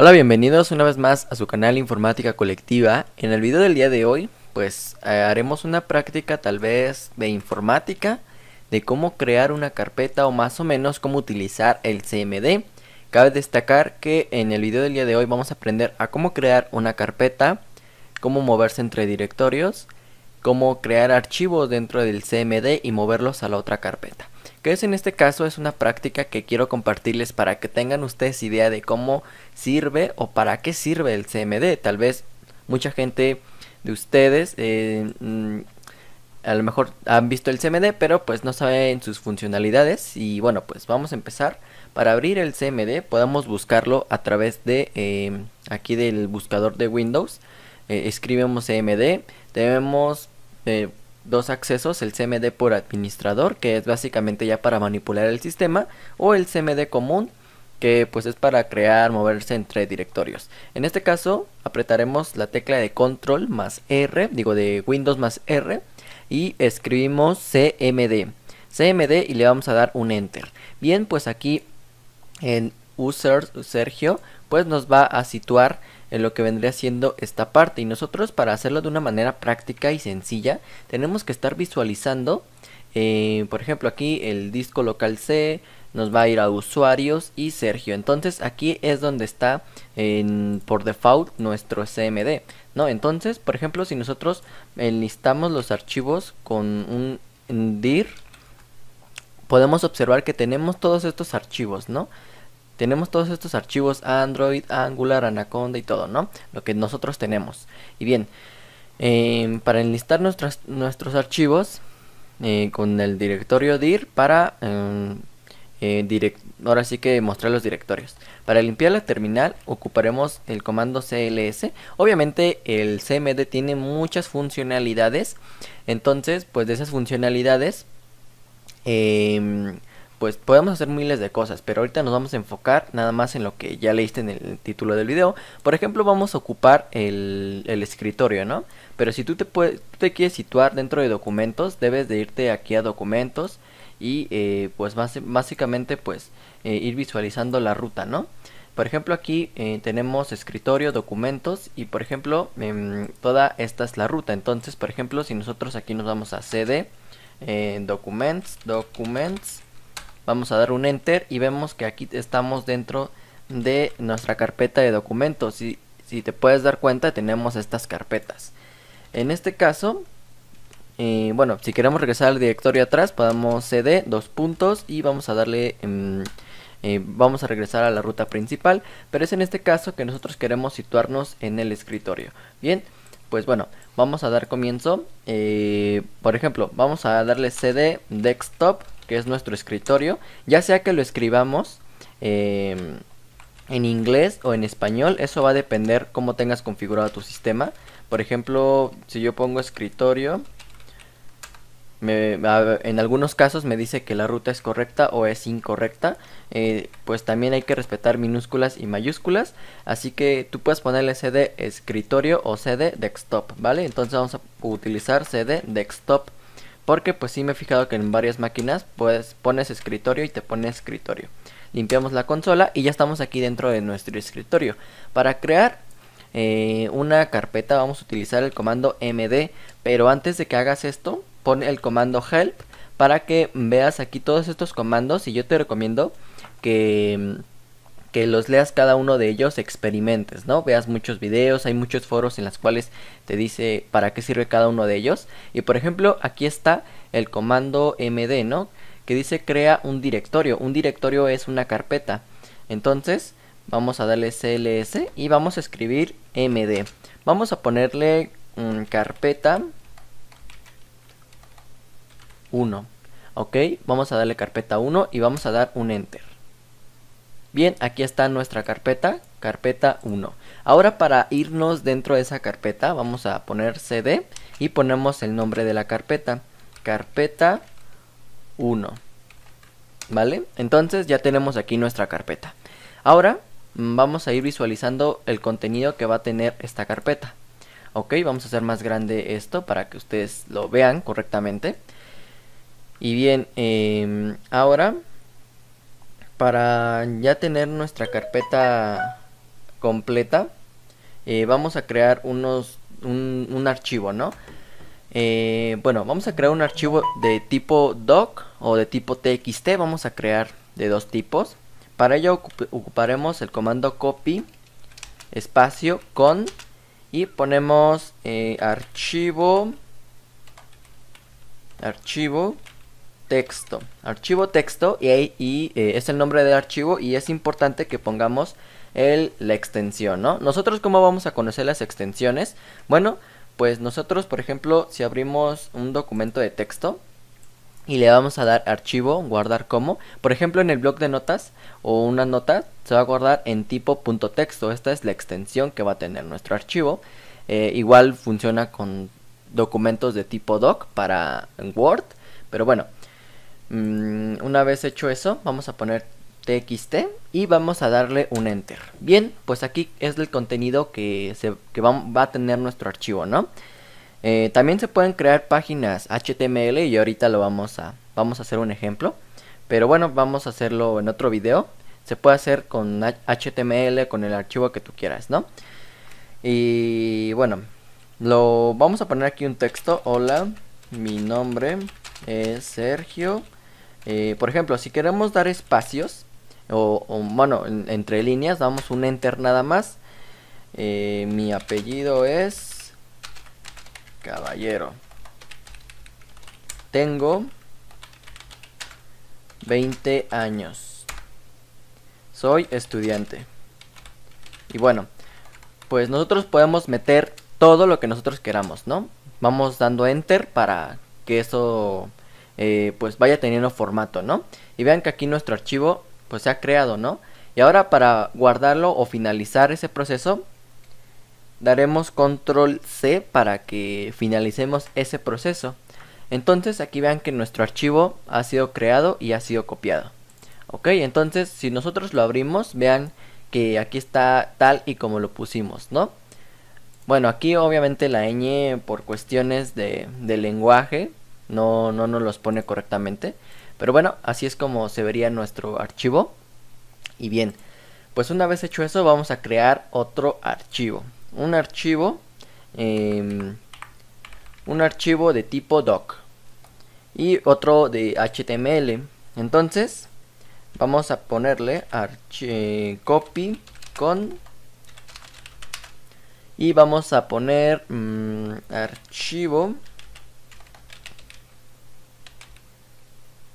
Hola, bienvenidos una vez más a su canal Informática Colectiva. En el video del día de hoy, pues eh, haremos una práctica tal vez de informática, de cómo crear una carpeta o más o menos cómo utilizar el CMD. Cabe destacar que en el video del día de hoy vamos a aprender a cómo crear una carpeta, cómo moverse entre directorios, cómo crear archivos dentro del CMD y moverlos a la otra carpeta que es en este caso es una práctica que quiero compartirles para que tengan ustedes idea de cómo sirve o para qué sirve el CMD. Tal vez mucha gente de ustedes eh, mm, a lo mejor han visto el CMD, pero pues no saben sus funcionalidades. Y bueno, pues vamos a empezar. Para abrir el CMD podemos buscarlo a través de eh, aquí del buscador de Windows. Eh, escribimos CMD, debemos dos accesos, el CMD por administrador, que es básicamente ya para manipular el sistema, o el CMD común, que pues es para crear, moverse entre directorios. En este caso, apretaremos la tecla de control más R, digo de Windows más R, y escribimos CMD. CMD y le vamos a dar un enter. Bien, pues aquí en Users, Sergio, pues nos va a situar en lo que vendría siendo esta parte. Y nosotros para hacerlo de una manera práctica y sencilla, tenemos que estar visualizando, eh, por ejemplo aquí el disco local C, nos va a ir a usuarios y Sergio. Entonces aquí es donde está por default nuestro CMD. ¿no? Entonces, por ejemplo, si nosotros eh, enlistamos los archivos con un dir, podemos observar que tenemos todos estos archivos, ¿no? tenemos todos estos archivos Android, Angular, Anaconda y todo, ¿no? Lo que nosotros tenemos. Y bien, em, para enlistar nuestras, nuestros archivos eh, con el directorio dir para em, eh, ahora sí que mostrar los directorios. Para limpiar la terminal ocuparemos el comando cls. Obviamente el cmd tiene muchas funcionalidades. Entonces, pues de esas funcionalidades... Eh, pues podemos hacer miles de cosas, pero ahorita nos vamos a enfocar nada más en lo que ya leíste en el título del video. Por ejemplo, vamos a ocupar el, escritorio, ¿no? Pero si tú te, te quieres situar dentro de documentos, debes de irte aquí a documentos y eh, pues básicamente pues eh, ir visualizando la ruta, ¿no? Por ejemplo, aquí eh, tenemos escritorio, documentos y por ejemplo, em, toda esta es la ruta. Entonces, por ejemplo, si nosotros aquí nos vamos a CD, documents, documents, Vamos a dar un enter y vemos que aquí estamos dentro de nuestra carpeta de documentos. si te puedes dar cuenta tenemos estas carpetas. En este caso, eh, bueno, si queremos regresar al directorio atrás, podemos cd, dos puntos y vamos a darle... Em, eh, vamos a regresar a la ruta principal, pero es en este caso que nosotros queremos situarnos en el escritorio. Bien, pues bueno, vamos a dar comienzo. Eh, por ejemplo, vamos a darle cd desktop que es nuestro escritorio, ya sea que lo escribamos eh, en inglés o en español, eso va a depender cómo tengas configurado tu sistema. Por ejemplo, si yo pongo escritorio, en algunos casos me dice que la ruta es correcta o es incorrecta. Eh, pues también hay que respetar minúsculas y mayúsculas. Así que tú puedes ponerle CD escritorio o CD desktop, ¿vale? Entonces vamos a utilizar CD desktop. Porque pues sí me he fijado que en varias máquinas pues pones escritorio y te pone escritorio. Limpiamos la consola y ya estamos aquí dentro de nuestro escritorio. Para crear eh, una carpeta vamos a utilizar el comando md. Pero antes de que hagas esto Pone el comando help para que veas aquí todos estos comandos y yo te recomiendo que mm, que los leas cada uno de ellos, experimentes, ¿no? Veas muchos videos, hay muchos foros en los cuales te dice para qué sirve cada uno de ellos. Y por ejemplo, aquí está el comando md, ¿no? Que dice crea un directorio. Un directorio es una carpeta. Entonces, vamos a darle cls y vamos a escribir md. Vamos a ponerle mm, carpeta 1. Ok, vamos a darle carpeta 1 y vamos a dar un enter. Bien, aquí está nuestra carpeta, carpeta 1. Ahora para irnos dentro de esa carpeta vamos a poner cd y ponemos el nombre de la carpeta, carpeta 1. ¿Vale? Entonces ya tenemos aquí nuestra carpeta. Ahora vamos a ir visualizando el contenido que va a tener esta carpeta. Ok, vamos a hacer más grande esto para que ustedes lo vean correctamente. Y bien, em, ahora para ya tener nuestra carpeta completa, eh, vamos a crear unos, un, archivo, ¿no? Eh, bueno, vamos a crear un archivo de tipo doc o de tipo txt, vamos a crear de dos tipos. Para ello ocuparemos el comando copy espacio con y ponemos eh, archivo archivo texto. Archivo texto y, y eh, es el nombre del archivo y es importante que pongamos la extensión, ¿no? Nosotros cómo vamos a conocer las extensiones? Bueno, pues nosotros, por ejemplo, si abrimos un documento de texto y le vamos a dar archivo, guardar como, por ejemplo, en el blog de notas o una nota se va a guardar en tipo .texto. Esta es la extensión que va a tener nuestro archivo. Eh, igual funciona con documentos de tipo doc para Word, pero bueno, Mm, una vez hecho eso, vamos a poner txt y vamos a darle un enter. Bien, pues aquí es el contenido que, se, va, a tener nuestro archivo, ¿no? Eh, también se pueden crear páginas HTML y ahorita lo vamos a, vamos a hacer un ejemplo. Pero bueno, vamos a hacerlo en otro video. Se puede hacer con HTML, con el archivo que tú quieras, ¿no? Y bueno, lo vamos a poner aquí un texto. Hola, mi nombre es Sergio. Eh, por ejemplo, si queremos dar espacios, o, bueno, entre líneas, damos un enter nada más. Eh, mi apellido es Caballero. Tengo 20 años. Soy estudiante. Y bueno, pues nosotros podemos meter todo lo que nosotros queramos, ¿no? Vamos dando enter para que eso eh, pues vaya teniendo formato, ¿no? Y vean que aquí nuestro archivo pues se ha creado, ¿no? Y ahora para guardarlo o finalizar ese proceso, daremos control C para que finalicemos ese proceso. Entonces aquí vean que nuestro archivo ha sido creado y ha sido copiado. Ok, entonces si nosotros lo abrimos, vean que aquí está tal y como lo pusimos, ¿no? Bueno, aquí obviamente la ñ por cuestiones de lenguaje, no, no nos los pone correctamente. Pero bueno, así es como se vería nuestro archivo. Y bien, pues una vez hecho eso vamos a crear otro archivo. Un archivo, em, un archivo de tipo doc y otro de HTML. Entonces vamos a ponerle eh, copy con y vamos a poner mm, archivo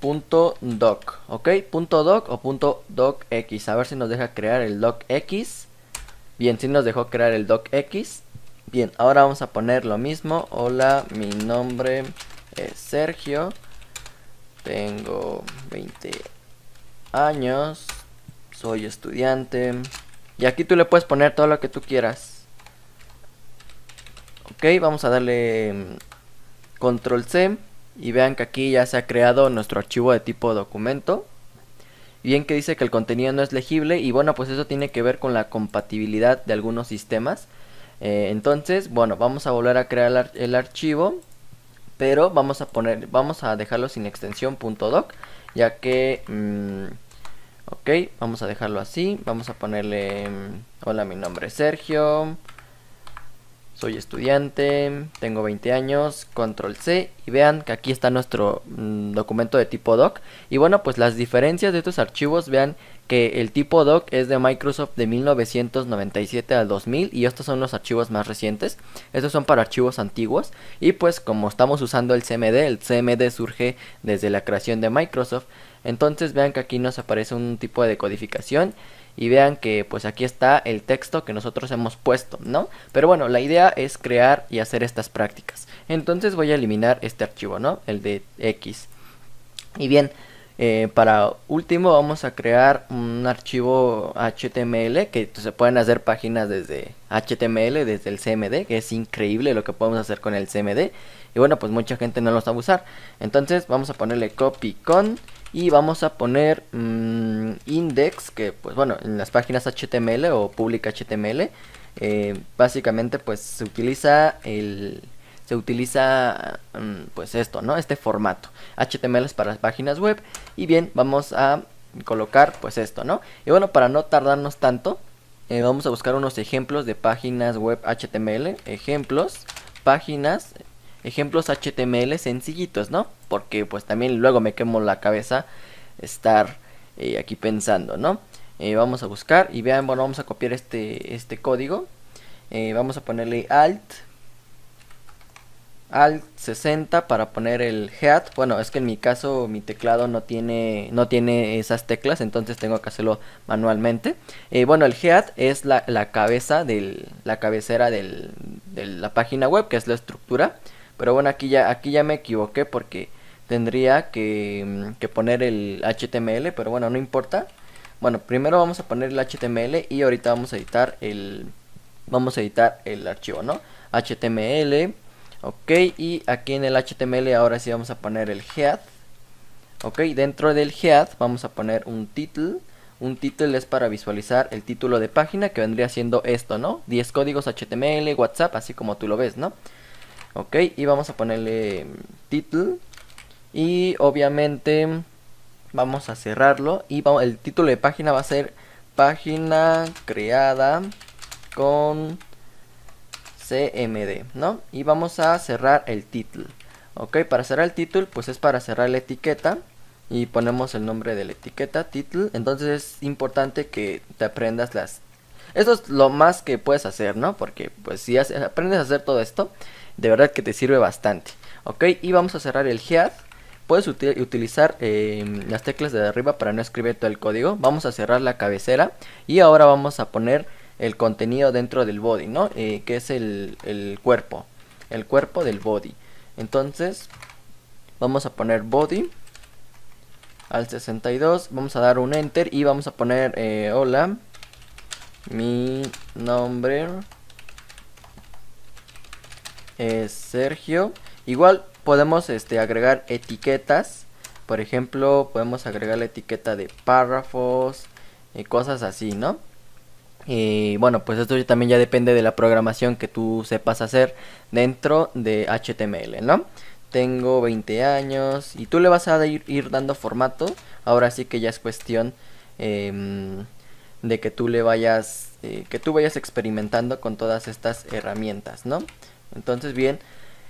punto .doc, ¿ok? Punto .doc o punto .docx, a ver si nos deja crear el docx. Bien, si nos dejó crear el docx. Bien, ahora vamos a poner lo mismo. Hola, mi nombre es Sergio. Tengo 20 años. Soy estudiante. Y aquí tú le puedes poner todo lo que tú quieras. Ok, vamos a darle mm, control C y vean que aquí ya se ha creado nuestro archivo de tipo documento bien que dice que el contenido no es legible y bueno pues eso tiene que ver con la compatibilidad de algunos sistemas eh, entonces bueno vamos a volver a crear el, archivo pero vamos a poner vamos a dejarlo sin extensión .doc ya que mm, ok vamos a dejarlo así vamos a ponerle mm, hola mi nombre es Sergio soy estudiante, tengo 20 años, control C y vean que aquí está nuestro mm, documento de tipo doc. Y bueno, pues las diferencias de estos archivos, vean que el tipo doc es de Microsoft de 1997 al 2000 y estos son los archivos más recientes. Estos son para archivos antiguos y pues como estamos usando el CMD, el CMD surge desde la creación de Microsoft. Entonces vean que aquí nos aparece un tipo de codificación y vean que pues aquí está el texto que nosotros hemos puesto, ¿no? Pero bueno, la idea es crear y hacer estas prácticas. Entonces voy a eliminar este archivo, ¿no? El de X. Y bien, eh, para último vamos a crear un archivo HTML que pues, se pueden hacer páginas desde HTML, desde el CMD, que es increíble lo que podemos hacer con el CMD. Y bueno, pues mucha gente no lo a usar. Entonces vamos a ponerle copy con y vamos a poner mm, index que pues bueno en las páginas HTML o public HTML eh, básicamente pues se utiliza el se utiliza mm, pues esto no este formato HTML es para las páginas web y bien vamos a colocar pues esto no y bueno para no tardarnos tanto eh, vamos a buscar unos ejemplos de páginas web HTML ejemplos páginas ejemplos HTML sencillitos, ¿no? Porque pues también luego me quemo la cabeza estar eh, aquí pensando, ¿no? Eh, vamos a buscar y vean, bueno, vamos a copiar este, este código. Eh, vamos a ponerle alt alt 60 para poner el head. Bueno, es que en mi caso mi teclado no tiene no tiene esas teclas, entonces tengo que hacerlo manualmente. bueno, el head es la, cabeza de la cabecera de la página web, que es la estructura. Pero bueno, aquí ya, aquí ya me equivoqué porque tendría que, mm, que poner el HTML, pero bueno, no importa. Bueno, primero vamos a poner el HTML y ahorita vamos a editar el vamos a editar el archivo, ¿no? HTML. Ok, y aquí en el HTML ahora sí vamos a poner el head. Ok, dentro del head vamos a poner un título. Un título es para visualizar el título de página que vendría siendo esto, ¿no? 10 códigos HTML, WhatsApp, así como tú lo ves, ¿no? Ok, y vamos a ponerle mm, título. Y obviamente vamos a cerrarlo. Y vamos, el título de página va a ser página creada con CMD, ¿no? Y vamos a cerrar el título. Ok, para cerrar el título, pues es para cerrar la etiqueta. Y ponemos el nombre de la etiqueta, título. Entonces es importante que te aprendas las... Esto es lo más que puedes hacer, ¿no? Porque pues si aprendes a hacer todo esto, de verdad que te sirve bastante. Ok, y vamos a cerrar el head. Puedes utilizar eh, las teclas de arriba para no escribir todo el código. Vamos a cerrar la cabecera y ahora vamos a poner el contenido dentro del body, ¿no? Eh, que es el, cuerpo, el cuerpo del body. Entonces, vamos a poner body al 62 vamos a dar un enter y vamos a poner eh, hola mi nombre eh, Sergio. Igual podemos este, agregar etiquetas. Por ejemplo, podemos agregar la etiqueta de párrafos y eh, cosas así, ¿no? Y bueno, pues esto también ya depende de la programación que tú sepas hacer dentro de HTML, ¿no? Tengo 20 años y tú le vas a ir, dando formato. Ahora sí que ya es cuestión em, de que tú le vayas, eh, que tú vayas experimentando con todas estas herramientas, ¿no? Entonces, bien,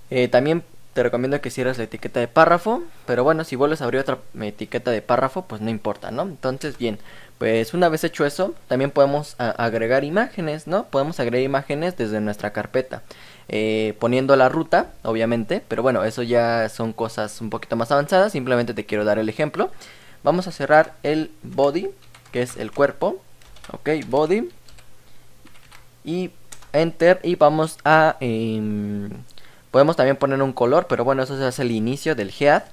eh, también te recomiendo que cierres la etiqueta de párrafo, pero bueno, si vuelves a abrir otra etiqueta de párrafo, pues no importa, ¿no? Entonces, bien, pues una vez hecho eso, también podemos agregar imágenes, ¿no? Podemos agregar imágenes desde nuestra carpeta. Eh, poniendo la ruta, obviamente, pero bueno, eso ya son cosas un poquito más avanzadas, simplemente te quiero dar el ejemplo. Vamos a cerrar el body, que es el cuerpo, ok, body, y enter y vamos a... Em, podemos también poner un color, pero bueno, eso es el inicio del head.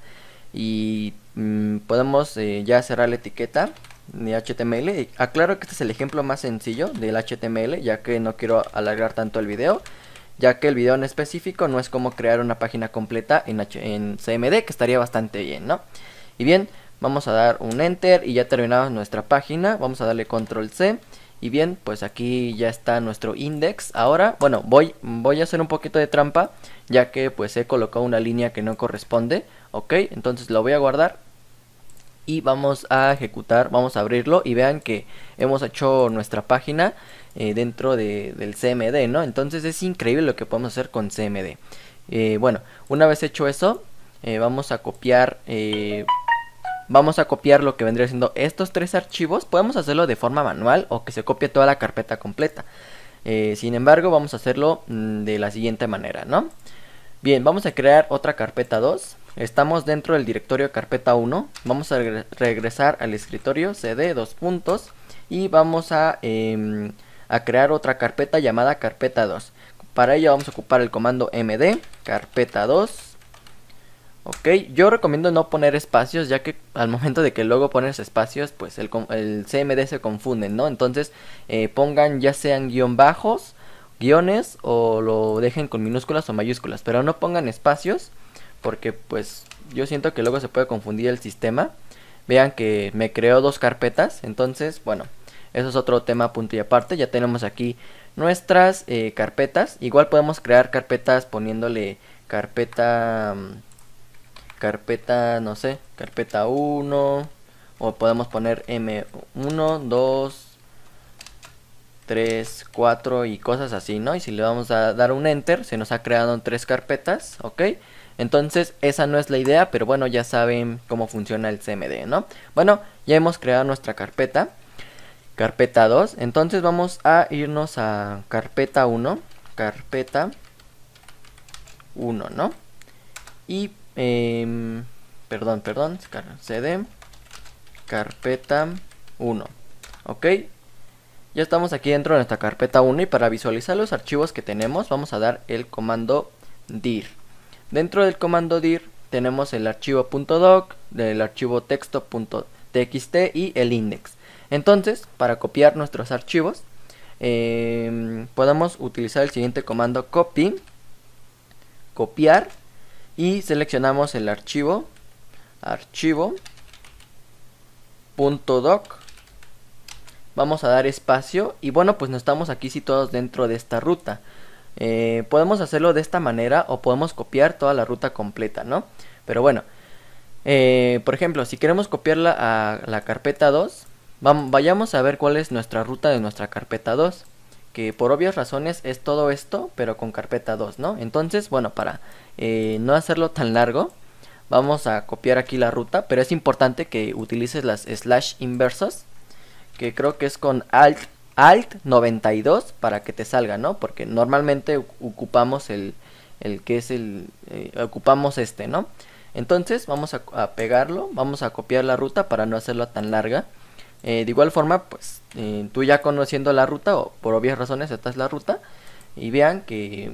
Y mm, podemos eh, ya cerrar la etiqueta de HTML. Aclaro que este es el ejemplo más sencillo del HTML, ya que no quiero alargar tanto el video. Ya que el video en específico no es como crear una página completa en, en CMD, que estaría bastante bien, ¿no? Y bien, vamos a dar un enter y ya terminamos nuestra página. Vamos a darle control C. Y bien, pues aquí ya está nuestro index. Ahora, bueno, voy, voy a hacer un poquito de trampa, ya que pues he colocado una línea que no corresponde. Ok, entonces lo voy a guardar. Y vamos a ejecutar, vamos a abrirlo y vean que hemos hecho nuestra página eh, dentro del CMD, ¿no? Entonces es increíble lo que podemos hacer con CMD. Eh, bueno, una vez hecho eso, eh, vamos a copiar vamos a copiar lo que vendría siendo estos tres archivos. Podemos hacerlo de forma manual o que se copie toda la carpeta completa. Eh, sin embargo, vamos a hacerlo mm, de la siguiente manera, ¿no? Bien, vamos a crear otra carpeta 2. Estamos dentro del directorio carpeta 1. Vamos a regresar al escritorio cd dos puntos y vamos a, em, a crear otra carpeta llamada carpeta 2. Para ello vamos a ocupar el comando md carpeta 2 Ok, yo recomiendo no poner espacios, ya que al momento de que luego pones espacios, pues el, CMD se confunde, ¿no? Entonces eh, pongan ya sean guión bajos, guiones o lo dejen con minúsculas o mayúsculas, pero no pongan espacios, porque pues yo siento que luego se puede confundir el sistema. Vean que me creó dos carpetas, entonces bueno, eso es otro tema punto y aparte, ya tenemos aquí nuestras eh, carpetas, igual podemos crear carpetas poniéndole carpeta... Mm, carpeta, no sé, carpeta 1, o podemos poner M1, 2, 3, 4 y cosas así, ¿no? Y si le vamos a dar un enter, se nos ha creado en tres carpetas, ¿ok? Entonces esa no es la idea, pero bueno, ya saben cómo funciona el CMD, ¿no? Bueno, ya hemos creado nuestra carpeta, carpeta 2, entonces vamos a irnos a carpeta 1, carpeta 1, ¿no? Y Em, perdón, perdón, cd carpeta 1. Ok, ya estamos aquí dentro de nuestra carpeta 1 y para visualizar los archivos que tenemos vamos a dar el comando dir. Dentro del comando dir tenemos el archivo .doc, el archivo texto.txt y el index. Entonces, para copiar nuestros archivos, em, podemos utilizar el siguiente comando copy, copiar y seleccionamos el archivo, archivo, .doc. Vamos a dar espacio y bueno, pues nos estamos aquí situados dentro de esta ruta. Eh, podemos hacerlo de esta manera o podemos copiar toda la ruta completa, ¿no? Pero bueno, eh, por ejemplo, si queremos copiarla a la carpeta 2, vayamos a ver cuál es nuestra ruta de nuestra carpeta 2 que por obvias razones es todo esto, pero con carpeta 2, ¿no? Entonces, bueno, para eh, no hacerlo tan largo, vamos a copiar aquí la ruta, pero es importante que utilices las slash inversas, que creo que es con alt, alt 92 para que te salga, ¿no? Porque normalmente ocupamos el, el que es el, eh, ocupamos este, ¿no? Entonces vamos a, a pegarlo, vamos a copiar la ruta para no hacerlo tan larga. Eh, de igual forma, pues eh, tú ya conociendo la ruta, o por obvias razones, esta es la ruta, y vean que...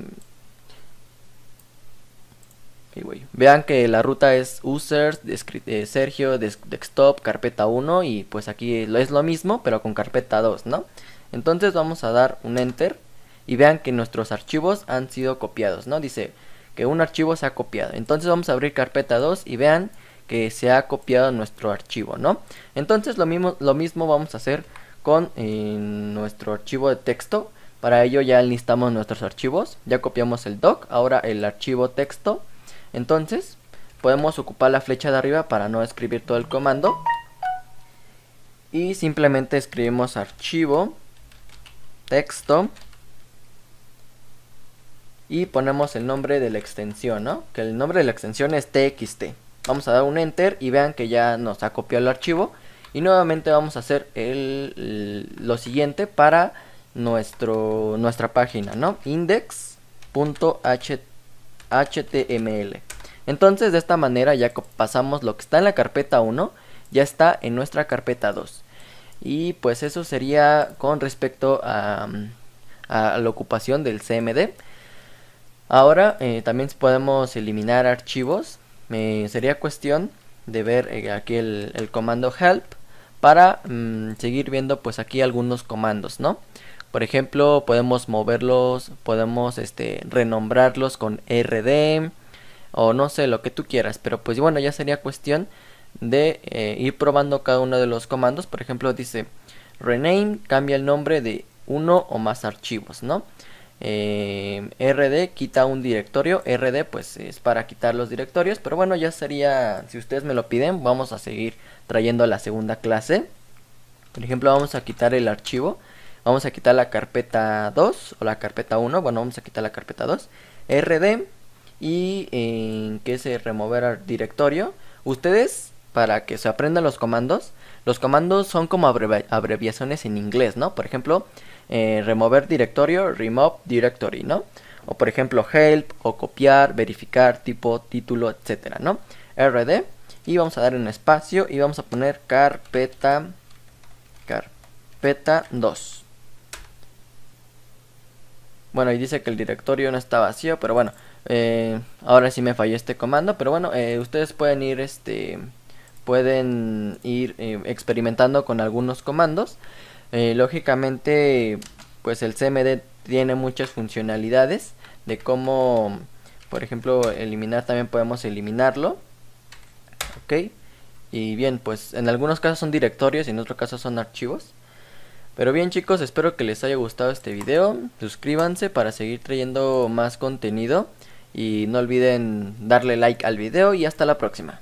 vean que la ruta es users, eh, Sergio, desktop, carpeta 1 y pues aquí es lo mismo pero con carpeta 2, ¿no? Entonces vamos a dar un enter y vean que nuestros archivos han sido copiados, ¿no? Dice que un archivo se ha copiado. Entonces vamos a abrir carpeta 2 y vean que se ha copiado nuestro archivo, ¿no? Entonces lo mismo, lo mismo vamos a hacer con eh, nuestro archivo de texto. Para ello ya listamos nuestros archivos, ya copiamos el doc, ahora el archivo texto. Entonces podemos ocupar la flecha de arriba para no escribir todo el comando. Y simplemente escribimos archivo, texto. Y ponemos el nombre de la extensión, ¿no? Que el nombre de la extensión es txt. Vamos a dar un enter y vean que ya nos ha copiado el archivo. Y nuevamente vamos a hacer lo siguiente para nuestro, nuestra página, ¿no? index.html. Entonces de esta manera ya pasamos lo que está en la carpeta 1, ya está en nuestra carpeta 2. Y pues eso sería con respecto a, la ocupación del CMD. Ahora eh, también podemos eliminar archivos me sería cuestión de ver eh, aquí el, comando help para mm, seguir viendo pues aquí algunos comandos, ¿no? Por ejemplo, podemos moverlos, podemos este, renombrarlos con rd o no sé, lo que tú quieras. Pero pues bueno, ya sería cuestión de eh, ir probando cada uno de los comandos. Por ejemplo, dice rename, cambia el nombre de uno o más archivos, ¿no? Eh, RD quita un directorio. RD pues es para quitar los directorios. Pero bueno, ya sería, si ustedes me lo piden, vamos a seguir trayendo la segunda clase. Por ejemplo, vamos a quitar el archivo. Vamos a quitar la carpeta 2 o la carpeta 1. Bueno, vamos a quitar la carpeta 2. RD y en eh, que se eh, removerá el directorio. Ustedes, para que se aprendan los comandos, los comandos son como abreviaciones en inglés, ¿no? Por ejemplo, eh, remover directorio, remove directory, ¿no? O por ejemplo, help, o copiar, verificar, tipo, título, etcétera, ¿no? RD, y vamos a dar un espacio y vamos a poner carpeta, carpeta 2. Bueno, y dice que el directorio no está vacío, pero bueno, eh, ahora sí me falló este comando, pero bueno, eh, ustedes pueden ir este pueden ir experimentando con algunos comandos. Eh, lógicamente, pues el CMD tiene muchas funcionalidades de cómo, por ejemplo, eliminar, también podemos eliminarlo. Ok. Y bien, pues en algunos casos son directorios y en otros casos son archivos. Pero bien chicos, espero que les haya gustado este video. Suscríbanse para seguir trayendo más contenido. Y no olviden darle like al video y hasta la próxima.